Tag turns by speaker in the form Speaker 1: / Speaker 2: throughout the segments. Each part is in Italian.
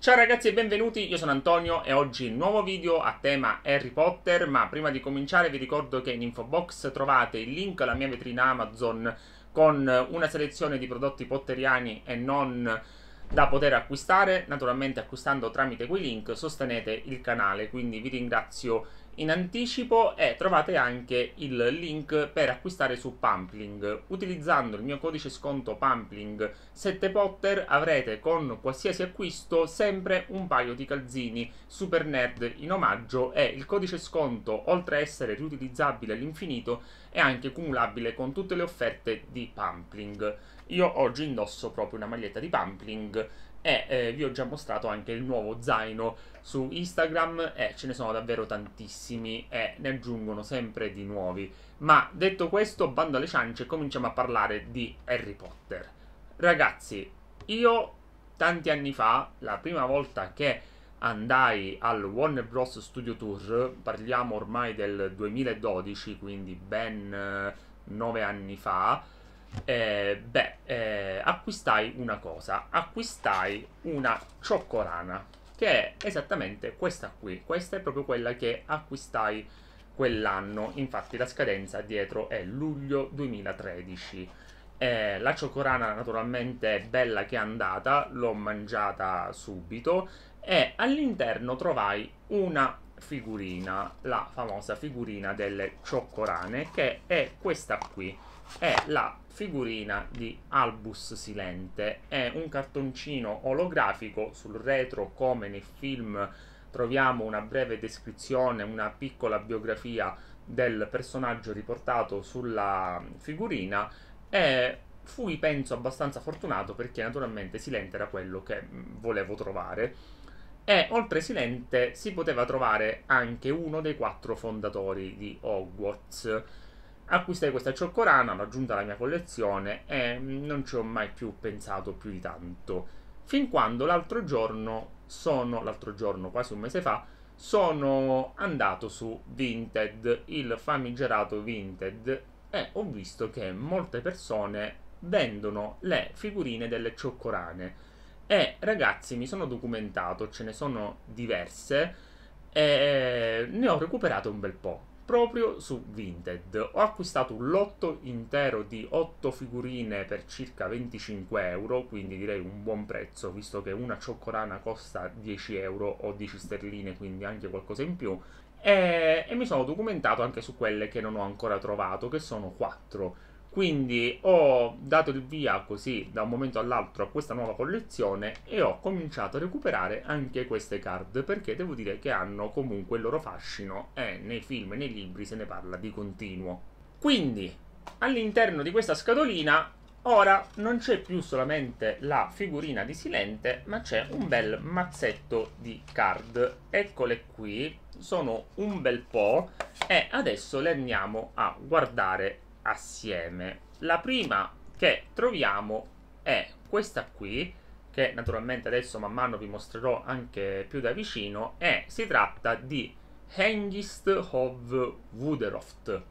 Speaker 1: Ciao ragazzi e benvenuti, io sono Antonio e oggi nuovo video a tema Harry Potter, ma prima di cominciare vi ricordo che in info box trovate il link alla mia vetrina Amazon con una selezione di prodotti potteriani e non da poter acquistare, naturalmente acquistando tramite quei link sostenete il canale, quindi vi ringrazio in anticipo e trovate anche il link per acquistare su Pampling. Utilizzando il mio codice sconto Pampling 7 Potter avrete con qualsiasi acquisto sempre un paio di calzini Super Nerd in omaggio e il codice sconto oltre a essere riutilizzabile all'infinito è anche cumulabile con tutte le offerte di Pampling. Io oggi indosso proprio una maglietta di Pampling e eh, vi ho già mostrato anche il nuovo zaino su Instagram e eh, ce ne sono davvero tantissimi e ne aggiungono sempre di nuovi. Ma detto questo, bando alle ciance, cominciamo a parlare di Harry Potter. Ragazzi, io tanti anni fa, la prima volta che andai al Warner Bros. Studio Tour, parliamo ormai del 2012, quindi ben eh, 9 anni fa, eh, beh, eh, acquistai una cosa, acquistai una cioccolana, che è esattamente questa qui, questa è proprio quella che acquistai quell'anno, infatti la scadenza dietro è luglio 2013. Eh, la cioccolana naturalmente è bella che è andata, l'ho mangiata subito e all'interno trovai una figurina, la famosa figurina delle cioccolane che è questa qui è la figurina di Albus Silente. È un cartoncino olografico sul retro come nel film troviamo una breve descrizione, una piccola biografia del personaggio riportato sulla figurina e fui penso abbastanza fortunato perché naturalmente Silente era quello che mm, volevo trovare e oltre Silente si poteva trovare anche uno dei quattro fondatori di Hogwarts acquistai questa cioccolana, l'ho aggiunta alla mia collezione e non ci ho mai più pensato più di tanto. Fin quando l'altro giorno, sono, l'altro giorno, quasi un mese fa, sono andato su Vinted, il famigerato Vinted, e ho visto che molte persone vendono le figurine delle cioccolane. E ragazzi, mi sono documentato, ce ne sono diverse e ne ho recuperate un bel po' proprio su Vinted. Ho acquistato un lotto intero di 8 figurine per circa 25 euro, quindi direi un buon prezzo, visto che una cioccolana costa 10 euro o 10 sterline, quindi anche qualcosa in più. E, e mi sono documentato anche su quelle che non ho ancora trovato, che sono 4 quindi ho dato il via così da un momento all'altro a questa nuova collezione e ho cominciato a recuperare anche queste card perché devo dire che hanno comunque il loro fascino e nei film e nei libri se ne parla di continuo. Quindi all'interno di questa scatolina ora non c'è più solamente la figurina di Silente ma c'è un bel mazzetto di card. Eccole qui, sono un bel po' e adesso le andiamo a guardare assieme. La prima che troviamo è questa qui, che naturalmente adesso man mano vi mostrerò anche più da vicino, e si tratta di Hengist of Wuderoft,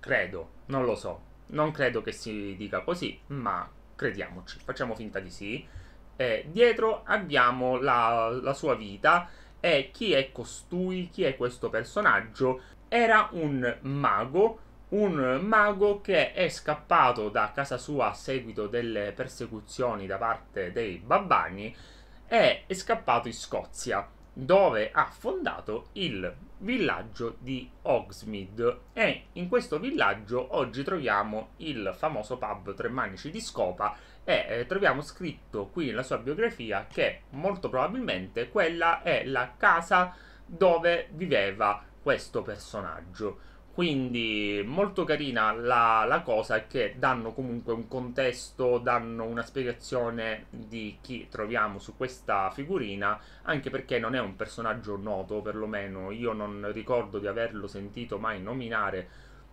Speaker 1: credo, non lo so, non credo che si dica così, ma crediamoci, facciamo finta di sì. E dietro abbiamo la, la sua vita e chi è costui, chi è questo personaggio. Era un mago un mago che è scappato da casa sua a seguito delle persecuzioni da parte dei babbani e è scappato in Scozia dove ha fondato il villaggio di Hogsmeade e in questo villaggio oggi troviamo il famoso pub Tre Manici di Scopa e eh, troviamo scritto qui nella sua biografia che molto probabilmente quella è la casa dove viveva questo personaggio. Quindi molto carina la, la cosa è che danno comunque un contesto, danno una spiegazione di chi troviamo su questa figurina, anche perché non è un personaggio noto, perlomeno io non ricordo di averlo sentito mai nominare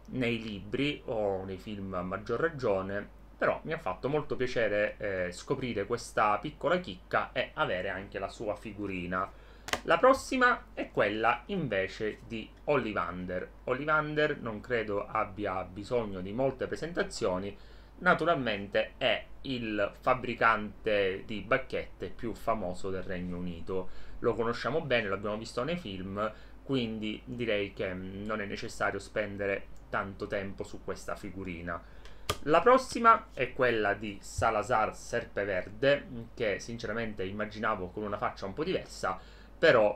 Speaker 1: nei libri o nei film a maggior ragione, però mi ha fatto molto piacere eh, scoprire questa piccola chicca e avere anche la sua figurina. La prossima è quella invece di Ollivander. Ollivander non credo abbia bisogno di molte presentazioni, naturalmente è il fabbricante di bacchette più famoso del Regno Unito. Lo conosciamo bene, l'abbiamo visto nei film, quindi direi che non è necessario spendere tanto tempo su questa figurina. La prossima è quella di Salazar Serpeverde, che sinceramente immaginavo con una faccia un po' diversa, però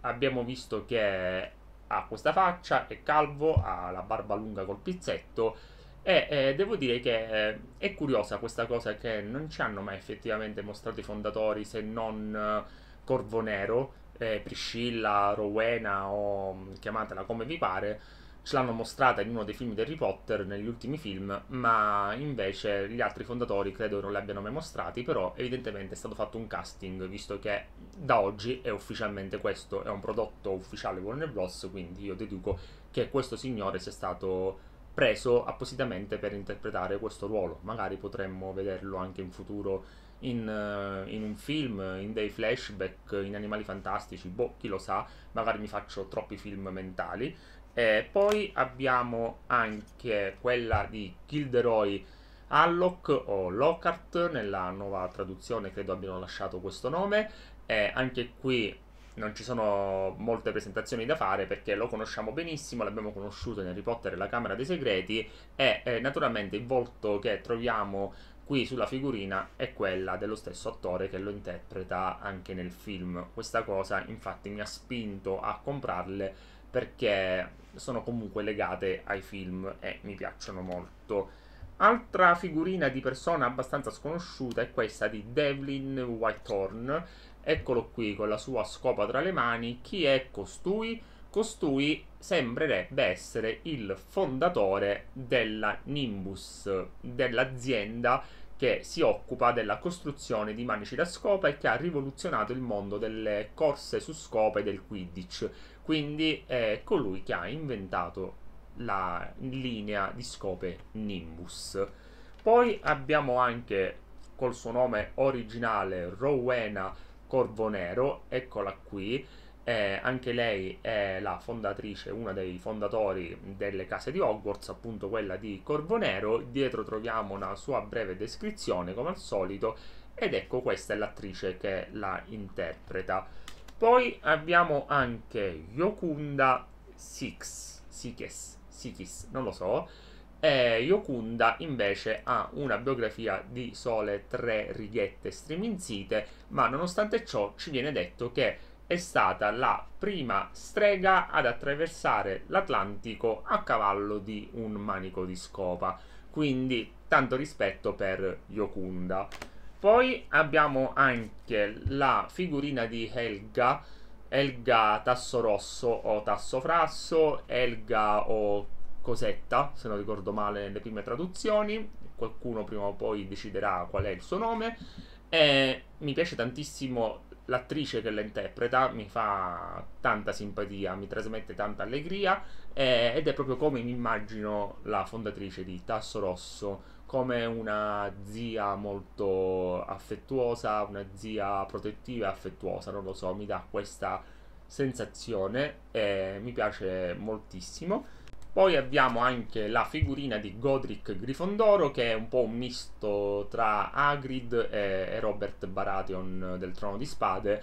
Speaker 1: abbiamo visto che ha questa faccia, è calvo, ha la barba lunga col pizzetto. E eh, devo dire che eh, è curiosa questa cosa che non ci hanno mai effettivamente mostrato i fondatori se non eh, Corvo Nero, eh, Priscilla, Rowena o mm, chiamatela come vi pare ce l'hanno mostrata in uno dei film di Harry Potter, negli ultimi film, ma invece gli altri fondatori credo non l'abbiano mai mostrati, però evidentemente è stato fatto un casting, visto che da oggi è ufficialmente questo, è un prodotto ufficiale Warner Bros., quindi io deduco che questo signore sia stato preso appositamente per interpretare questo ruolo. Magari potremmo vederlo anche in futuro in, eh, in, un film, in dei flashback, in Animali Fantastici, boh, chi lo sa, magari mi faccio troppi film mentali. Eh, poi abbiamo anche quella di Kilderoy Alloc o Lockhart, nella nuova traduzione credo abbiano lasciato questo nome. Eh, anche qui non ci sono molte presentazioni da fare perché lo conosciamo benissimo, l'abbiamo conosciuto in Harry Potter e la Camera dei Segreti e eh, naturalmente il volto che troviamo qui sulla figurina è quella dello stesso attore che lo interpreta anche nel film. Questa cosa infatti mi ha spinto a comprarle perché sono comunque legate ai film e mi piacciono molto. Altra figurina di persona abbastanza sconosciuta è questa di Devlin Whitehorn. Eccolo qui con la sua scopa tra le mani. Chi è costui? Costui sembrerebbe essere il fondatore della Nimbus, dell'azienda che si occupa della costruzione di manici da scopa e che ha rivoluzionato il mondo delle corse su scopa e del Quidditch quindi è colui che ha inventato la linea di scope Nimbus. Poi abbiamo anche col suo nome originale Rowena Corvo Nero, eccola qui. Eh, anche lei è la fondatrice, una dei fondatori delle case di Hogwarts, appunto quella di Corvo Nero. Dietro troviamo una sua breve descrizione, come al solito, ed ecco questa è l'attrice che la interpreta. Poi abbiamo anche Yokunda Six, Sikes, Sikis, non lo so. E Yokunda invece ha una biografia di sole tre righette striminzite, ma nonostante ciò ci viene detto che è stata la prima strega ad attraversare l'Atlantico a cavallo di un manico di scopa. Quindi tanto rispetto per Yokunda. Poi abbiamo anche la figurina di Helga, Helga Tasso Rosso o Tasso Frasso, Helga o Cosetta, se non ricordo male nelle prime traduzioni, qualcuno prima o poi deciderà qual è il suo nome. E mi piace tantissimo l'attrice che la interpreta, mi fa tanta simpatia, mi trasmette tanta allegria eh, ed è proprio come mi immagino la fondatrice di Tasso Rosso come una zia molto affettuosa, una zia protettiva e affettuosa, non lo so, mi dà questa sensazione e mi piace moltissimo. Poi abbiamo anche la figurina di Godric Grifondoro che è un po' un misto tra Hagrid e Robert Baratheon del Trono di Spade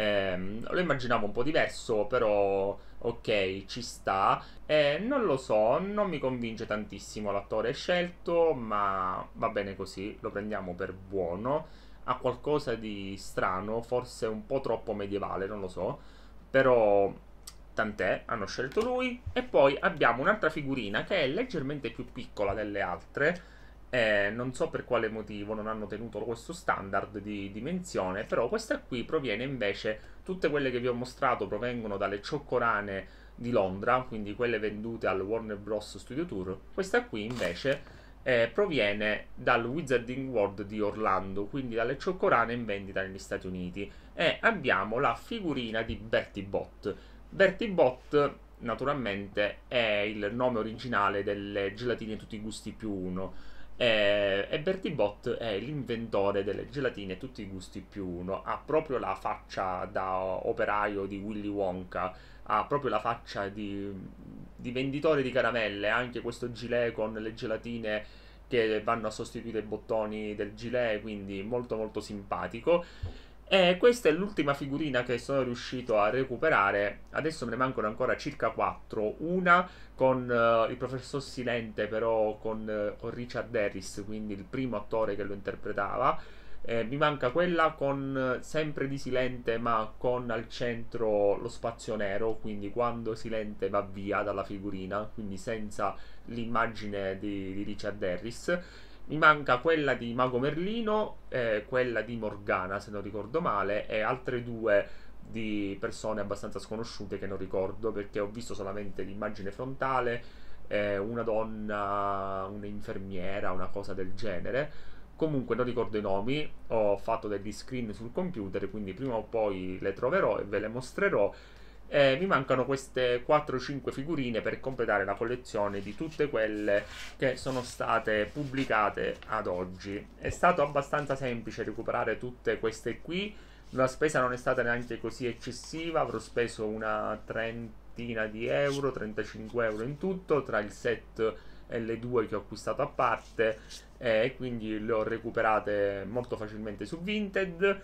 Speaker 1: eh, lo immaginavo un po' diverso, però ok, ci sta. Eh, non lo so, non mi convince tantissimo l'attore scelto, ma va bene così, lo prendiamo per buono. Ha qualcosa di strano, forse un po' troppo medievale, non lo so, però tant'è, hanno scelto lui. E poi abbiamo un'altra figurina che è leggermente più piccola delle altre eh, non so per quale motivo non hanno tenuto questo standard di dimensione, però questa qui proviene invece, tutte quelle che vi ho mostrato provengono dalle cioccorane di Londra, quindi quelle vendute al Warner Bros. Studio Tour, questa qui invece eh, proviene dal Wizarding World di Orlando, quindi dalle cioccorane in vendita negli Stati Uniti, e abbiamo la figurina di Bertie Bott. Bertie Bott naturalmente è il nome originale delle gelatine tutti i gusti più uno e, eh, e Bertie Bott è l'inventore delle gelatine a tutti i gusti più uno. Ha proprio la faccia da operaio di Willy Wonka, ha proprio la faccia di, di venditore di caramelle. Anche questo gilet con le gelatine che vanno a sostituire i bottoni del gilet, quindi molto molto simpatico. E questa è l'ultima figurina che sono riuscito a recuperare. Adesso me ne mancano ancora circa 4. Una con uh, il professor Silente, però con, uh, con, Richard Harris, quindi il primo attore che lo interpretava. Eh, mi manca quella con eh, sempre di Silente, ma con al centro lo spazio nero. Quindi quando Silente va via dalla figurina, quindi senza l'immagine di, di Richard Harris mi manca quella di Mago Merlino, eh, quella di Morgana, se non ricordo male, e altre due di persone abbastanza sconosciute che non ricordo perché ho visto solamente l'immagine frontale, eh, una donna, un'infermiera, una cosa del genere. Comunque non ricordo i nomi, ho fatto degli screen sul computer, quindi prima o poi le troverò e ve le mostrerò. E eh, mi mancano queste 4-5 figurine per completare la collezione di tutte quelle che sono state pubblicate ad oggi. È stato abbastanza semplice recuperare tutte queste qui. La spesa non è stata neanche così eccessiva, avrò speso una trentina di euro, 35 euro in tutto, tra il set e le due che ho acquistato a parte, eh, e quindi le ho recuperate molto facilmente su Vinted.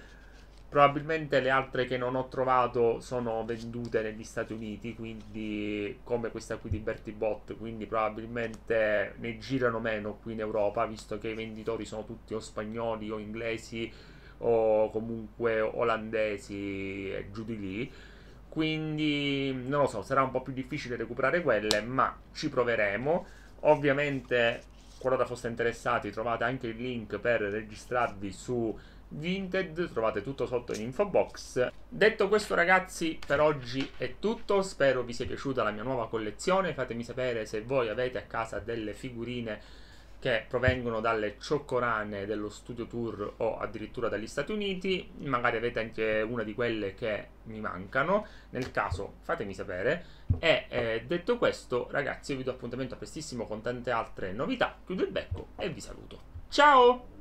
Speaker 1: Probabilmente le altre che non ho trovato sono vendute negli Stati Uniti, quindi come questa qui di Bertie Bot, quindi probabilmente ne girano meno qui in Europa, visto che i venditori sono tutti o spagnoli o inglesi o comunque olandesi e giù di lì. Quindi non lo so, sarà un po' più difficile recuperare quelle, ma ci proveremo. Ovviamente, qualora foste interessati, trovate anche il link per registrarvi su Vinted, trovate tutto sotto in info box. Detto questo ragazzi, per oggi è tutto, spero vi sia piaciuta la mia nuova collezione, fatemi sapere se voi avete a casa delle figurine che provengono dalle cioccorane dello studio tour o addirittura dagli Stati Uniti, magari avete anche una di quelle che mi mancano, nel caso fatemi sapere. E eh, detto questo ragazzi io vi do appuntamento a prestissimo con tante altre novità, chiudo il becco e vi saluto. Ciao!